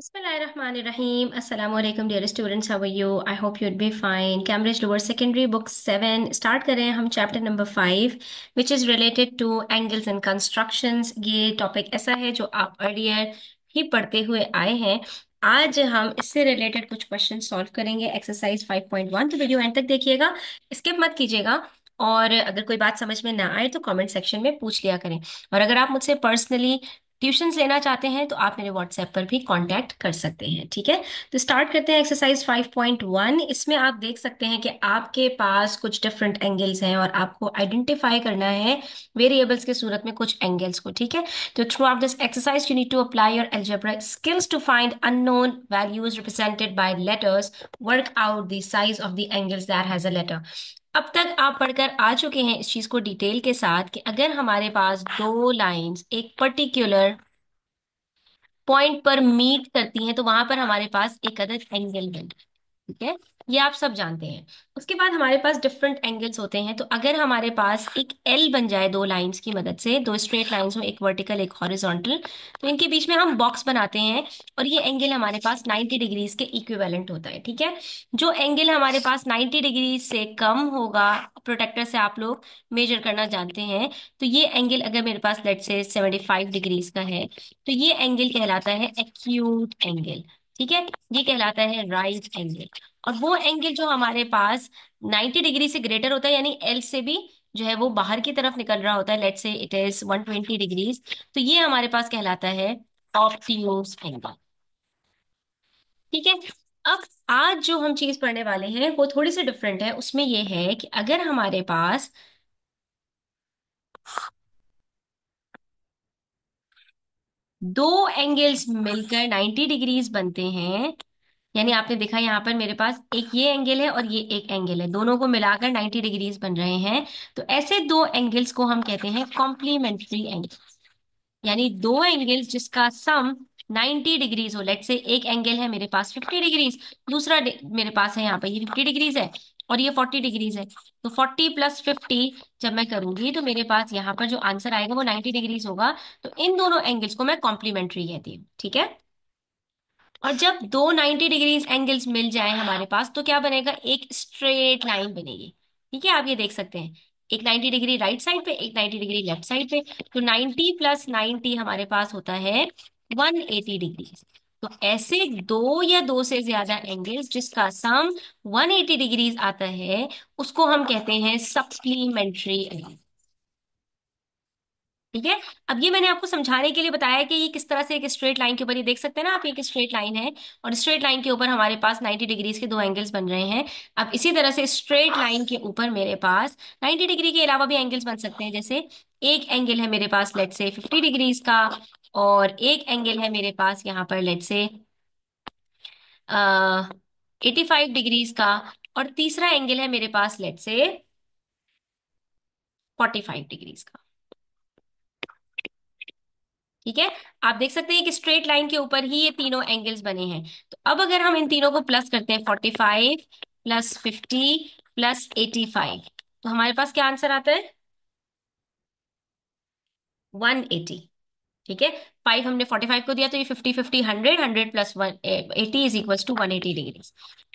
Bismillahirrahmanirrahim. Assalamu dear students how are you I hope hope you'd be fine. Cambridge Lower Secondary Book 7 start कर रहे हैं हम chapter number five which is related to angles and constructions ये topic ऐसा है जो आप earlier ही पढ़ते हुए आए हैं आज हम इससे रिलेटेड कुछ क्वेश्चन सॉल्व करेंगे एक्सरसाइज 5.1 तो वीडियो एंड तक देखिएगा स्किप मत कीजिएगा और अगर कोई बात समझ में ना आए तो कमेंट सेक्शन में पूछ लिया करें और अगर आप मुझसे पर्सनली ट्यूशन लेना चाहते हैं तो आप मेरे व्हाट्सएप पर भी कांटेक्ट कर सकते हैं ठीक है तो स्टार्ट करते हैं एक्सरसाइज 5.1 इसमें आप देख सकते हैं कि आपके पास कुछ डिफरेंट एंगल्स हैं और आपको आइडेंटिफाई करना है वेरिएबल्स के सूरत में कुछ एंगल्स को ठीक है तो throughout this exercise you need to apply your algebra skills to find unknown values represented by letters work out the size of the angles that has a letter अब तक आप पढ़कर आ चुके हैं इस चीज को डिटेल के साथ कि अगर हमारे पास दो लाइंस एक पर्टिकुलर पॉइंट पर मीट करती हैं तो वहां पर हमारे पास एक अदर एंगल बनता है ठीक है ये आप सब जानते हैं उसके बाद हमारे पास डिफरेंट एंगल्स होते हैं तो अगर हमारे पास एक एल बन जाए दो लाइंस की मदद से दो स्ट्रेट लाइंस हो एक वर्टिकल एक हॉरिजॉन्टल तो इनके बीच में हम बॉक्स बनाते हैं और ये एंगल हमारे पास 90 डिग्रीज के इक्विवेलेंट होता है ठीक है जो एंगल हमारे पास 90 डिग्री से कम होगा प्रोटेक्टर से आप लोग मेजर करना जानते हैं तो ये एंगल अगर मेरे पास लेट से सेवेंटी डिग्रीज का है तो ये एंगल कहलाता है एक्यूट एंगल ठीक है ये कहलाता है राइट एंगल और वो एंगल जो हमारे पास 90 डिग्री से ग्रेटर होता है यानी एल से भी जो है वो बाहर की तरफ निकल रहा होता है लेट से इट इज 120 डिग्रीज तो ये हमारे पास कहलाता है ऑप्टियोस एंगल ठीक है अब आज जो हम चीज पढ़ने वाले हैं वो थोड़ी सी डिफरेंट है उसमें ये है कि अगर हमारे पास दो एंगल्स मिलकर 90 डिग्रीज बनते हैं यानी आपने देखा यहाँ पर मेरे पास एक ये एंगल है और ये एक एंगल है दोनों को मिलाकर 90 डिग्रीज बन रहे हैं तो ऐसे दो एंगल्स को हम कहते हैं कॉम्प्लीमेंट्री एंगल यानी दो एंगल्स जिसका सम 90 डिग्रीज हो लेट से एक एंगल है मेरे पास 50 डिग्रीज दूसरा मेरे पास है यहाँ पर ये 50 डिग्रीज है और ये फोर्टी डिग्रीज है तो फोर्टी प्लस फिफ्टी जब मैं करूंगी तो मेरे पास यहाँ पर जो आंसर आएगा वो नाइन्टी डिग्रीज होगा तो इन दोनों एंगल्स को मैं कॉम्प्लीमेंट्री कहती हूँ ठीक है और जब दो 90 डिग्रीज एंगल्स मिल जाए हमारे पास तो क्या बनेगा एक स्ट्रेट लाइन बनेगी ठीक है आप ये देख सकते हैं एक 90 डिग्री राइट साइड पे एक 90 डिग्री लेफ्ट साइड पे तो 90 प्लस 90 हमारे पास होता है 180 डिग्री तो ऐसे दो या दो से ज्यादा एंगल्स जिसका सम 180 डिग्रीज आता है उसको हम कहते हैं सप्लीमेंट्री एंगल ठीक है अब ये मैंने आपको समझाने के लिए बताया कि ये किस तरह से एक स्ट्रेट लाइन के ऊपर ये देख सकते हैं ना आप एक स्ट्रेट लाइन है और स्ट्रेट लाइन के ऊपर हमारे पास 90 डिग्रीज के दो एंगल्स बन रहे हैं अब इसी तरह से स्ट्रेट लाइन के ऊपर मेरे पास 90 डिग्री के अलावा भी एंगल्स बन सकते हैं जैसे एक एंगल है मेरे पास लेट से फिफ्टी डिग्रीज का और एक एंगल है मेरे पास यहाँ पर लेट से एटी फाइव डिग्रीज का और तीसरा एंगल है मेरे पास लेट से फोर्टी फाइव डिग्रीज का ठीक है आप देख सकते हैं कि स्ट्रेट लाइन के ऊपर ही ये तीनों एंगल्स बने हैं तो अब अगर हम इन तीनों को प्लस करते हैं forty five plus fifty plus eighty five तो हमारे पास क्या आंसर आता है वन एटी ठीक है फाइव हमने फोर्टी फाइव को दिया तो ये fifty fifty hundred hundred plus one eighty is equal to one eighty degree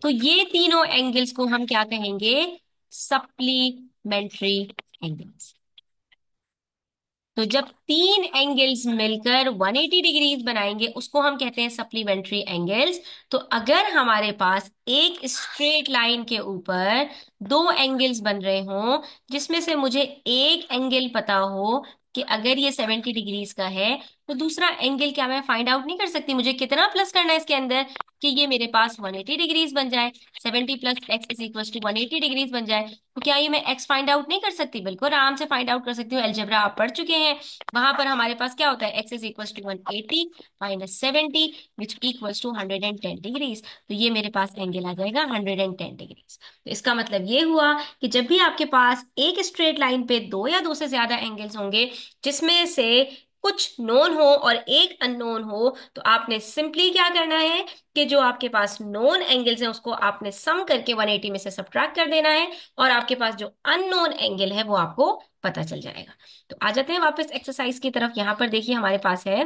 तो ये तीनों एंगल्स को हम क्या कहेंगे सप्लीमेंट्री एंगल्स तो जब तीन एंगल्स मिलकर 180 एटी डिग्रीज बनाएंगे उसको हम कहते हैं सप्लीमेंट्री एंगल्स तो अगर हमारे पास एक स्ट्रेट लाइन के ऊपर दो एंगल्स बन रहे हों जिसमें से मुझे एक एंगल पता हो कि अगर ये सेवेंटी डिग्रीज का है तो दूसरा एंगल क्या मैं फाइंड आउट नहीं कर सकती मुझे कितना प्लस करना है इसके अंदर कि ये मेरे पास 180 डिग्रीज बन जाए 70 plus x is equal to one degrees बन जाए तो क्या ये मैं एक्स फाइंड आउट नहीं कर सकती बिल्कुल आराम से फाइंड आउट कर सकती हूँ एल्जेब्रा आप पढ़ चुके हैं वहां पर हमारे पास क्या होता है x is equal to one eighty minus seventy which equal to hundred degrees तो ये मेरे पास एंगल आ जाएगा हंड्रेड एंड टेन डिग्रीज तो इसका मतलब ये हुआ कि जब भी आपके पास एक स्ट्रेट लाइन पे दो या दो से ज्यादा एंगल्स होंगे जिसमें से कुछ नोन हो और एक अननोन हो तो आपने सिंपली क्या करना है कि जो आपके पास नोन एंगल्स हैं उसको आपने सम करके 180 में से सब्ट्रैक्ट कर देना है और आपके पास जो अननोन एंगल है वो आपको पता चल जाएगा तो आ जाते हैं वापस एक्सरसाइज की तरफ यहां पर देखिए हमारे पास है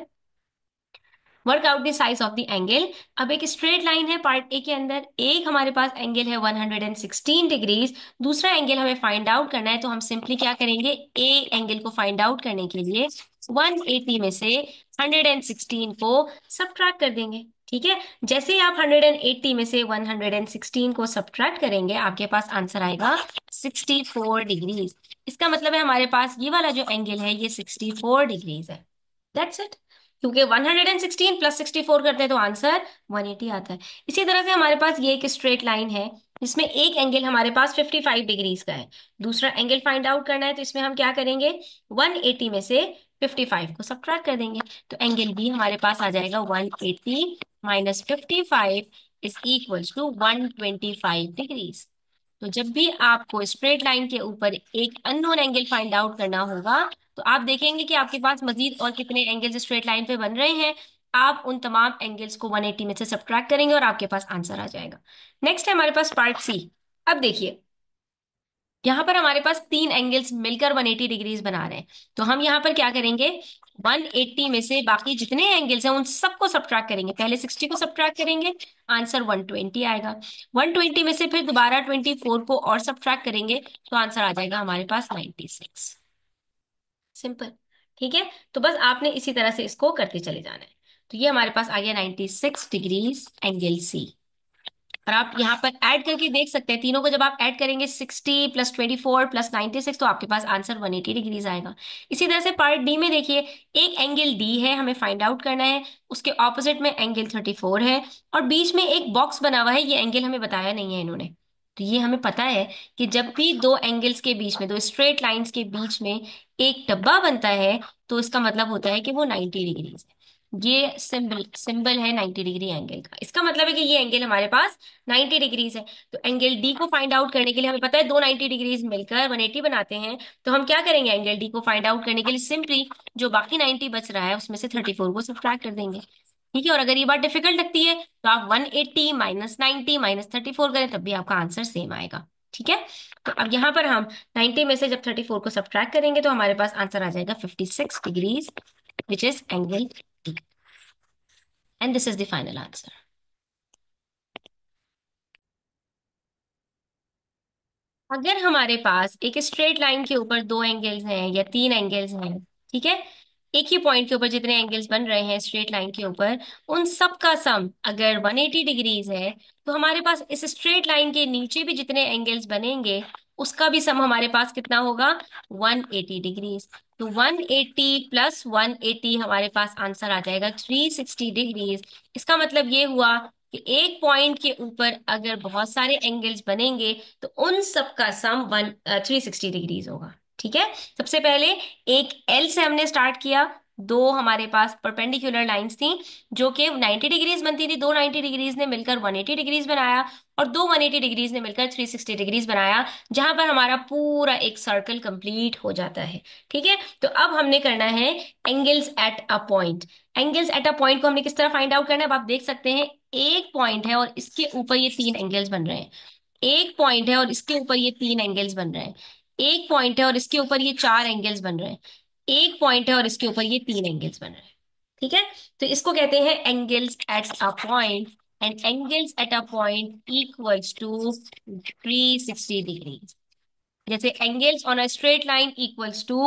work out the size of the angle अब एक स्ट्रेट लाइन है पार्ट ए के अंदर एक हमारे पास एंगल है 116 डिग्रीज दूसरा एंगल हमें फाइंड आउट करना है तो हम सिंपली क्या करेंगे ए एंगल को फाइंड आउट करने के लिए 180 में से 116 को सब्ट्रैक्ट कर देंगे ठीक है जैसे आप 180 में से 116 को सब्ट्रैक्ट करेंगे आपके पास आंसर आएगा 64 डिग्रीज इसका मतलब है हमारे पास ये वाला जो एंगल है ये 64 डिग्रीज है दैट्स इट क्योंकि 116 प्लस 64 करते हैं तो आंसर 180 आता है इसी तरह से हमारे पास ये एक स्ट्रेट लाइन है इसमें एक एंगल हमारे पास 55 डिग्रीज का है दूसरा एंगल फाइंड आउट करना है तो इसमें हम क्या करेंगे 180 में से फिफ्टी फाइव को सब कर देंगे तो एंगल बी हमारे पास आ जाएगा one eighty minus fifty five is equal to one twenty five degrees तो जब भी आपको स्ट्रेट लाइन के ऊपर एक अननोन एंगल फाइंड आउट करना होगा तो आप देखेंगे कि आपके पास मजीद और कितने एंगल्स स्ट्रेट लाइन पे बन रहे हैं आप उन तमाम एंगल्स को 180 में से सब करेंगे और आपके पास आंसर आ जाएगा नेक्स्ट है हमारे पास पार्ट सी अब देखिए यहाँ पर हमारे पास तीन एंगल्स मिलकर 180 डिग्रीज बना रहे हैं तो हम यहाँ पर क्या करेंगे 180 में से बाकी जितने एंगल्स हैं उन सबको सब्ट्रैक्ट करेंगे पहले 60 को सब्ट्रैक्ट करेंगे आंसर 120 आएगा 120 में से फिर दोबारा 24 को और सब्ट्रैक्ट करेंगे तो आंसर आ जाएगा हमारे पास 96 सिंपल ठीक है तो बस आपने इसी तरह से इसको करते चले जाना है तो ये हमारे पास आ गया सिक्स डिग्रीज एंगल सी और आप यहाँ पर ऐड करके देख सकते हैं तीनों को जब आप ऐड करेंगे 60 प्लस 24 प्लस 96 तो आपके पास आंसर 180 डिग्रीज आएगा इसी तरह से पार्ट डी में देखिए एक एंगल डी है हमें फाइंड आउट करना है उसके ऑपोजिट में एंगल 34 है और बीच में एक बॉक्स बना हुआ है ये एंगल हमें बताया नहीं है इन्होंने तो ये हमें पता है कि जब भी दो एंगल्स के बीच में दो स्ट्रेट लाइन्स के बीच में एक डब्बा बनता है तो इसका मतलब होता है कि वो नाइन्टी डिग्रीज है ये सिंबल सिंबल है 90 डिग्री एंगल का इसका मतलब है कि ये एंगल हमारे पास 90 डिग्रीज है तो एंगल डी को फाइंड आउट करने के लिए हमें पता है दो 90 डिग्रीज मिलकर 180 बनाते हैं तो हम क्या करेंगे एंगल डी को फाइंड आउट करने के लिए सिंपली जो बाकी 90 बच रहा है उसमें से 34 को सब्ट्रैक्ट कर देंगे ठीक है और अगर ये बात डिफिकल्ट लगती है तो आप one eighty minus ninety minus thirty four करें तब भी आपका आंसर सेम आएगा ठीक है तो अब यहाँ पर हम नाइन्टी में से जब थर्टी फोर को सब्ट्रैक्ट करेंगे तो हमारे पास आंसर आ जाएगा fifty six degrees which is angle And this is the final answer. अगर हमारे पास एक स्ट्रेट लाइन के ऊपर दो एंगल्स हैं या तीन एंगल्स हैं ठीक है एक ही पॉइंट के ऊपर जितने एंगल्स बन रहे हैं स्ट्रेट लाइन के ऊपर उन सब का सम अगर 180 डिग्रीज है तो हमारे पास इस स्ट्रेट लाइन के नीचे भी जितने एंगल्स बनेंगे उसका भी सम हमारे पास कितना होगा 180 डिग्रीज तो 180 प्लस 180 हमारे पास आंसर आ जाएगा 360 डिग्रीज इसका मतलब ये हुआ कि एक पॉइंट के ऊपर अगर बहुत सारे एंगल्स बनेंगे तो उन सब का sum one three sixty degrees होगा ठीक है सबसे पहले एक एल से हमने स्टार्ट किया दो हमारे पास परपेंडिकुलर लाइंस थी जो कि 90 डिग्रीज बनती थी दो 90 डिग्रीज ने मिलकर 180 डिग्रीज बनाया और दो 180 डिग्रीज ने मिलकर 360 डिग्रीज बनाया जहां पर हमारा पूरा एक सर्कल कंप्लीट हो जाता है ठीक है तो अब हमने करना है angles at a point angles at a point को हमने किस तरह फाइंड आउट करना है अब आप देख सकते हैं एक पॉइंट है और इसके ऊपर ये तीन एंगल्स बन रहे हैं एक पॉइंट है और इसके ऊपर ये तीन एंगल्स बन रहे हैं एक पॉइंट है और इसके ऊपर ये चार एंगल्स बन रहे हैं एक पॉइंट है और इसके ऊपर ये तीन एंगल्स बन रहे हैं ठीक है तो इसको कहते हैं angles at a point and angles at a point equals to three sixty degree जैसे angles on a straight line equals to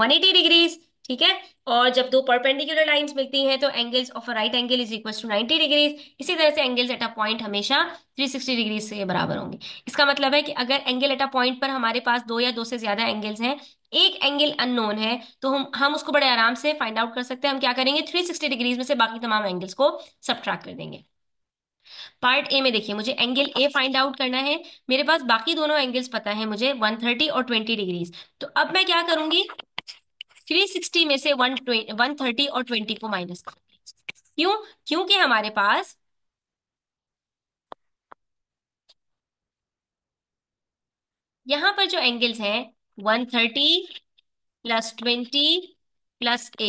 one eighty degrees ठीक है और जब दो परपेंडिकुलर लाइंस मिलती हैं तो angles of a right angle is equal to 90 degrees इसी तरह से एंगल्स एट अ पॉइंट हमेशा 360 डिग्रीज से बराबर होंगे इसका मतलब है कि अगर एंगल एट अ पॉइंट पर हमारे पास दो या दो से ज्यादा एंगल्स हैं एक एंगल अननोन है तो हम हम उसको बड़े आराम से फाइंड आउट कर सकते हैं हम क्या करेंगे 360 डिग्रीज में से बाकी तमाम एंगल्स को सब्ट्रैक्ट कर देंगे पार्ट ए में देखिए मुझे एंगल ए फाइंड आउट करना है मेरे पास बाकी दोनों एंगल्स पता है मुझे 130 और 20 डिग्रीज तो अब मैं क्या करूंगी 360 में से 130 और 20 को माइनस करूंगी क्यों क्योंकि हमारे पास यहां पर जो एंगल्स हैं one thirty plus twenty plus A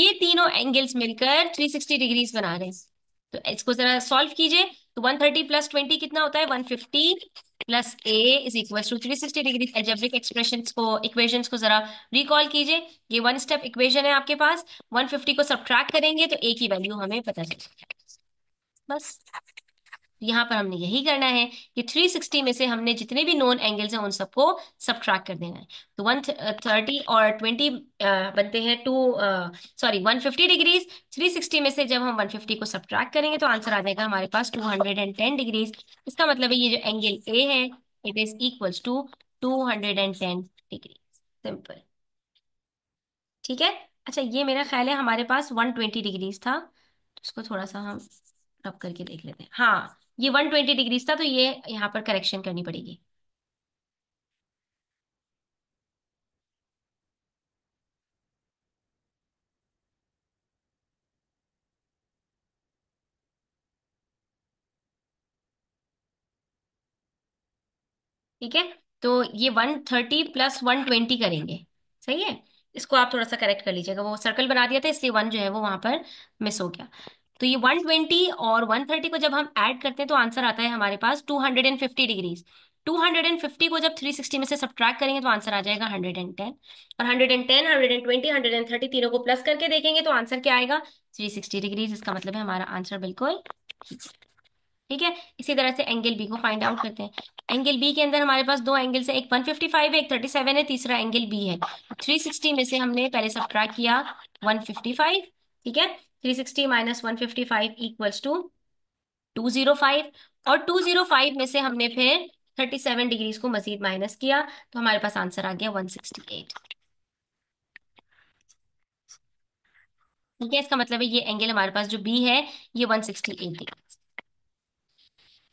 ये तीनों एंगल्स मिलकर थ्री सिक्सटी डिग्रीज बना रहे हैं तो इसको जरा सॉल्व कीजिए तो वन थर्टी प्लस ट्वेंटी कितना होता है one fifty plus A is equal to three sixty degree algebraic expression को इक्वेशन को जरा रिकॉल कीजिए ये वन स्टेप इक्वेशन है आपके पास वन फिफ्टी को सब्ट्रैक्ट करेंगे तो ए की वैल्यू हमें पता चल बस तो यहाँ पर हमने यही करना है कि 360 में से हमने जितने भी नॉन एंगल्स हैं उन सबको सब्ट्रैक्ट कर देना है तो वन थर्टी uh, और ट्वेंटी uh, बनते हैं two sorry one fifty degrees three sixty में से जब हम वन फिफ्टी को सब्ट्रैक्ट करेंगे तो आंसर आ जाएगा हमारे पास two hundred and ten degrees इसका मतलब है ये जो एंगल ए है it is equals to two hundred and ten degree simple ठीक है अच्छा ये मेरा ख्याल है हमारे पास वन ट्वेंटी डिग्रीज था तो इसको थोड़ा सा हम रब करके देख लेते हैं हाँ ये 120 डिग्रीज था तो ये यहाँ पर करेक्शन करनी पड़ेगी ठीक है तो ये 130 प्लस 120 करेंगे सही है इसको आप थोड़ा सा करेक्ट कर लीजिएगा वो सर्कल बना दिया था इसलिए वन जो है वो वहां पर मिस हो गया तो ये 120 और 130 को जब हम ऐड करते हैं तो आंसर आता है हमारे पास 250 डिग्रीज 250 को जब 360 में से सब्ट्रैक्ट करेंगे तो आंसर आ जाएगा 110 और 110, 120, 130 तीनों को प्लस करके देखेंगे तो आंसर क्या आएगा 360 डिग्रीज इसका मतलब है हमारा आंसर बिल्कुल ठीक है इसी तरह से एंगल बी को फाइंड आउट करते हैं एंगल बी के अंदर हमारे पास दो एंगल है एक 155 है एक 37 है तीसरा एंगल बी है 360 में से हमने पहले सब्ट्रैक्ट किया 155 ठीक है 360 माइनस 155 इक्वल्स टू 205 और 205 में से हमने फिर 37 डिग्रीज को मजीद माइनस किया तो हमारे पास आंसर आ गया 168 ठीक है इसका मतलब है ये एंगल हमारे पास जो बी है ये 168 डिग्री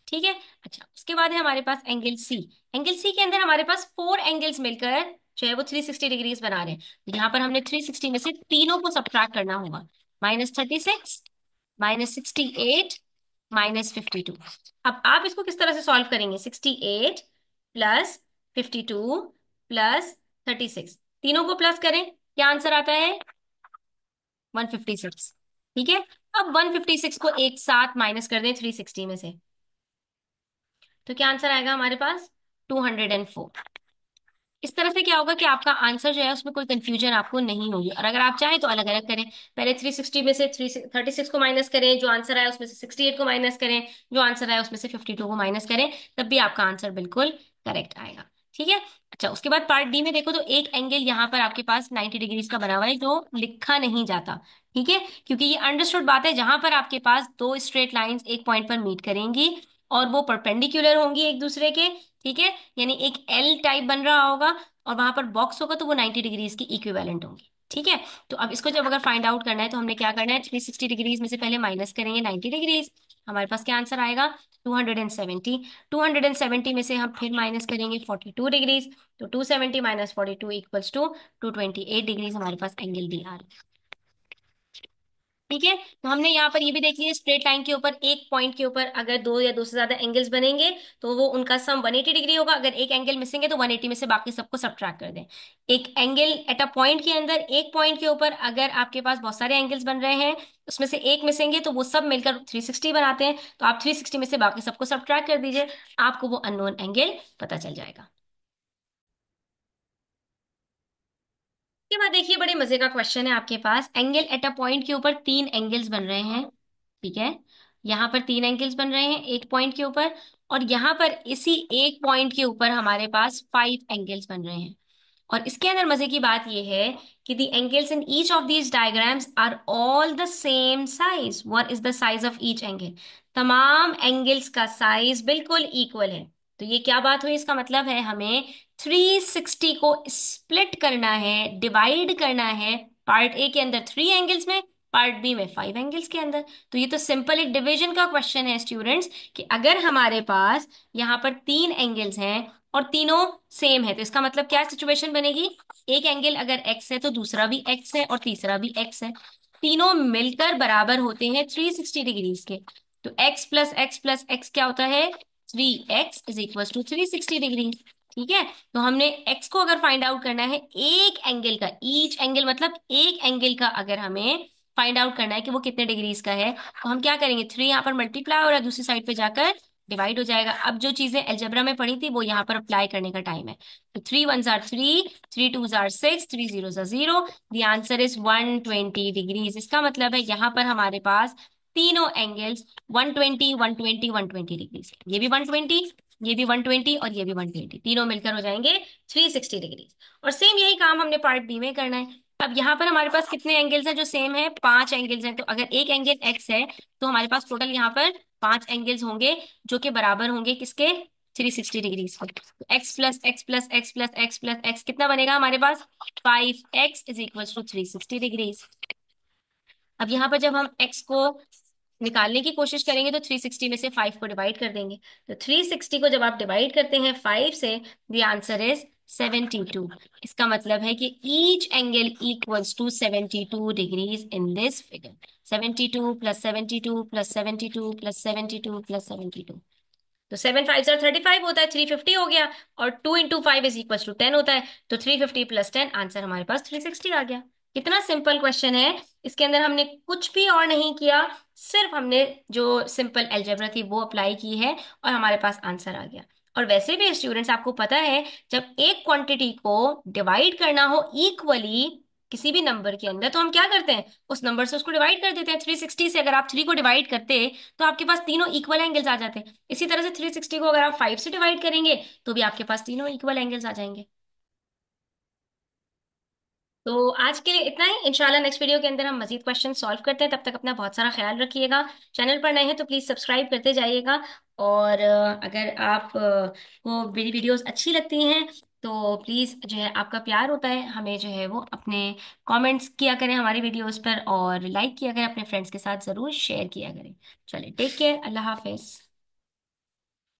ठीक है अच्छा उसके बाद है हमारे पास एंगल सी एंगल सी के अंदर हमारे पास फोर एंगल्स मिलकर जो है वो 360 डिग्रीज बना रहे हैं तो यहाँ पर हमने 360 में से तीनों को सब्ट्रैक्ट करना होगा minus thirty six minus sixty eight minus fifty two अब आप इसको किस तरह से सॉल्व करेंगे sixty eight plus fifty two plus thirty six तीनों को प्लस करें क्या आंसर आता है वन फिफ्टी सिक्स ठीक है अब वन फिफ्टी सिक्स को एक साथ माइनस कर दें थ्री सिक्सटी में से तो क्या आंसर आएगा हमारे पास टू हंड्रेड एंड फोर इस तरह से क्या होगा कि आपका आंसर जो है उसमें कोई कंफ्यूजन आपको नहीं होगी और अगर आप चाहें तो अलग अलग करें पहले 360 में से थ्री थर्टी सिक्स को माइनस करें जो आंसर आया उसमें से 68 को माइनस करें जो आंसर आया उसमें से 52 को माइनस करें तब भी आपका आंसर बिल्कुल करेक्ट आएगा ठीक है अच्छा उसके बाद पार्ट डी में देखो तो एक एंगल यहाँ पर आपके पास नाइन्टी डिग्रीज का बना हुआ है जो लिखा नहीं जाता ठीक है क्योंकि ये अंडरस्टूड बात है जहां पर आपके पास दो स्ट्रेट लाइन एक पॉइंट पर मीट करेंगी और वो परपेंडिकुलर होंगी एक दूसरे के ठीक है यानी एक एल टाइप बन रहा होगा और वहां पर बॉक्स होगा तो वो नाइन्टी डिग्रीज की इक्विवेलेंट होंगी ठीक है तो अब इसको जब अगर फाइंड आउट करना है तो हमने क्या करना है थ्री सिक्सटी डिग्रीज में से पहले माइनस करेंगे नाइन्टी डिग्रीज हमारे पास क्या आंसर आएगा 270 270 में से हम फिर माइनस करेंगे 42 डिग्रीज तो 270 seventy minus forty two equals to two twenty eight degrees हमारे पास एंगल डी आर ठीक है तो हमने यहाँ पर ये भी देख लिया स्ट्रेट लाइन के ऊपर एक पॉइंट के ऊपर अगर दो या दो से ज्यादा एंगल्स बनेंगे तो वो उनका सम 180 डिग्री होगा अगर एक एंगल मिसिंग है तो 180 में से बाकी सबको सब्ट्रैक्ट कर दें एक एंगल एट अ पॉइंट के अंदर एक पॉइंट के ऊपर अगर आपके पास बहुत सारे एंगल्स बन रहे हैं उसमें से एक मिसिंग है तो वो सब मिलकर थ्री बनाते हैं तो आप थ्री में से बाकी सबको सब्ट्रैक्ट कर दीजिए आपको वो अननोन एंगल पता चल जाएगा इसके बाद देखिए बड़े मजे का क्वेश्चन है आपके पास एंगल एट अ पॉइंट के ऊपर तीन एंगल्स बन रहे हैं ठीक है यहाँ पर तीन एंगल्स बन रहे हैं एक पॉइंट के ऊपर और यहाँ पर इसी एक पॉइंट के ऊपर हमारे पास फाइव एंगल्स बन रहे हैं और इसके अंदर मजे की बात यह है कि the angles in each of these diagrams are all the same size what is the size of each angle तमाम एंगल्स का साइज बिल्कुल इक्वल है तो ये क्या बात हुई इसका मतलब है हमें 360 को स्प्लिट करना है डिवाइड करना है पार्ट ए के अंदर थ्री एंगल्स में पार्ट बी में फाइव एंगल्स के अंदर तो ये तो सिंपल एक डिवीजन का क्वेश्चन है स्टूडेंट्स कि अगर हमारे पास यहाँ पर तीन एंगल्स हैं और तीनों सेम है तो इसका मतलब क्या सिचुएशन बनेगी एक एंगल अगर एक्स है तो दूसरा भी एक्स है और तीसरा भी एक्स है तीनों मिलकर बराबर होते हैं थ्री सिक्सटी डिग्रीज के तो x plus x plus x क्या होता है three x is equal to three sixty degree ठीक है तो हमने x को अगर फाइंड आउट करना है एक एंगल का ईच एंगल मतलब एक एंगल का अगर हमें फाइंड आउट करना है कि वो कितने डिग्रीज का है तो हम क्या करेंगे थ्री यहाँ पर मल्टीप्लाई हो रहा है दूसरी साइड पे जाकर डिवाइड हो जाएगा अब जो चीजें एल्जेब्रा में पढ़ी थी वो यहाँ पर अप्लाई करने का टाइम है तो थ्री वन जार थ्री थ्री टू जार सिक्स थ्री जीरो जार zero the answer is one twenty degrees इसका मतलब है यहाँ पर हमारे पास तीनों एंगल्स 120, 120, 120 डिग्री ये भी 120, ये भी 120 और ये भी 120 तीनों मिलकर हो जाएंगे 360 डिग्री और सेम यही काम हमने पार्ट बी में करना है अब यहाँ पर हमारे पास कितने एंगल्स हैं जो सेम है पांच एंगल्स हैं तो अगर एक एंगल एक्स है तो हमारे पास टोटल यहाँ पर पांच एंगल्स होंगे जो कि बराबर होंगे किसके three sixty degree x plus x plus x plus x plus x कितना बनेगा हमारे पास five x is equal to three sixty degree अब यहाँ पर जब हम x को निकालने की कोशिश करेंगे तो 360 में से 5 को डिवाइड कर देंगे तो 360 को जब आप डिवाइड करते हैं 5 से द आंसर इज 72 इसका मतलब है कि each angle equals to 72 degrees in this figure 72 plus 72 plus 72 plus 72 plus 72 तो सेवन फाइव सर थर्टी फाइव होता है थ्री फिफ्टी हो गया और two into five is equal to ten होता है तो three fifty plus ten answer हमारे पास थ्री सिक्सटी आ गया कितना सिंपल क्वेश्चन है इसके अंदर हमने कुछ भी और नहीं किया सिर्फ हमने जो सिंपल एल्जेब्रा थी वो अप्लाई की है और हमारे पास आंसर आ गया और वैसे भी स्टूडेंट्स आपको पता है जब एक क्वांटिटी को डिवाइड करना हो इक्वली किसी भी नंबर के अंदर तो हम क्या करते हैं उस नंबर से उसको डिवाइड कर देते हैं 360 से अगर आप 3 को डिवाइड करते तो आपके पास तीनों इक्वल एंगल्स आ जाते हैं इसी तरह से 360 को अगर आप 5 से डिवाइड करेंगे तो भी आपके पास तीनों इक्वल एंगल्स आ जाएंगे तो आज के लिए इतना ही इंशाल्लाह नेक्स्ट वीडियो के अंदर हम मजीद क्वेश्चन सॉल्व करते हैं तब तक अपना बहुत सारा ख्याल रखिएगा चैनल पर नए हैं तो प्लीज़ सब्सक्राइब करते जाइएगा और अगर आप को मेरी वीडियोस अच्छी लगती हैं तो प्लीज़ जो है आपका प्यार होता है हमें जो है वो अपने कमेंट्स किया करें हमारी वीडियोस पर और लाइक किया करें अपने फ्रेंड्स के साथ ज़रूर शेयर किया करें चले टेक केयर अल्लाह हाफिज़